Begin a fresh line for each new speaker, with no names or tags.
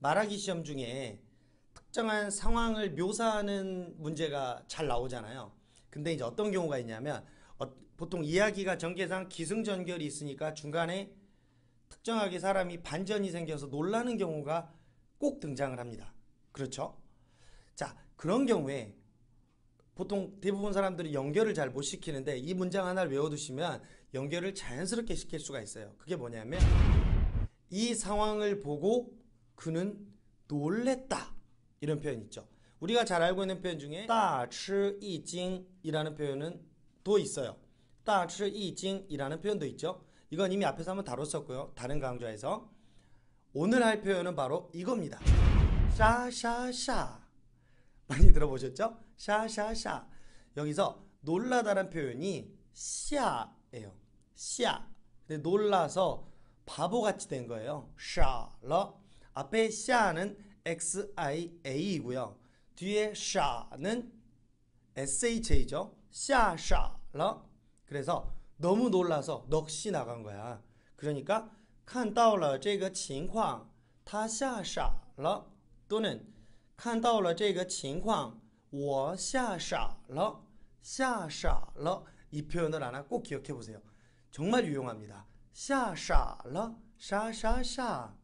말하기 시험 중에 특정한 상황을 묘사하는 문제가 잘 나오잖아요. 근데 이제 어떤 경우가 있냐면 어, 보통 이야기가 전개상 기승전결이 있으니까 중간에 특정하게 사람이 반전이 생겨서 놀라는 경우가 꼭 등장을 합니다. 그렇죠? 자 그런 경우에 보통 대부분 사람들이 연결을 잘 못 시키는데 이 문장 하나를 외워두시면 연결을 자연스럽게 시킬 수가 있어요. 그게 뭐냐면 이 상황을 보고 그는 놀랬다 이런 표현 있죠. 우리가 잘 알고 있는 표현 중에 다치이징이라는 표현은 또 있어요. 다치이징이라는 표현도 있죠. 이건 이미 앞에서 한번 다뤘었고요. 다른 강좌에서 오늘 할 표현은 바로 이겁니다. 샤샤샤 많이 들어보셨죠? 샤샤샤 여기서 놀라다란 표현이 샤예요. 샤 근데 놀라서 바보같이 된 거예요. 샤러 앞에 샤는 XIA이고요. 뒤에 샤는 SHA죠. 샤, 샤라. 그래서 너무 놀라서 넋이 나간 거야. 그러니까 看到了这个情况,他吓傻了 또는 看到了这个情况,我吓傻了,吓傻了이 표현을 하나 꼭 기억해 보세요. 정말 유용합니다. 吓傻了,傻傻傻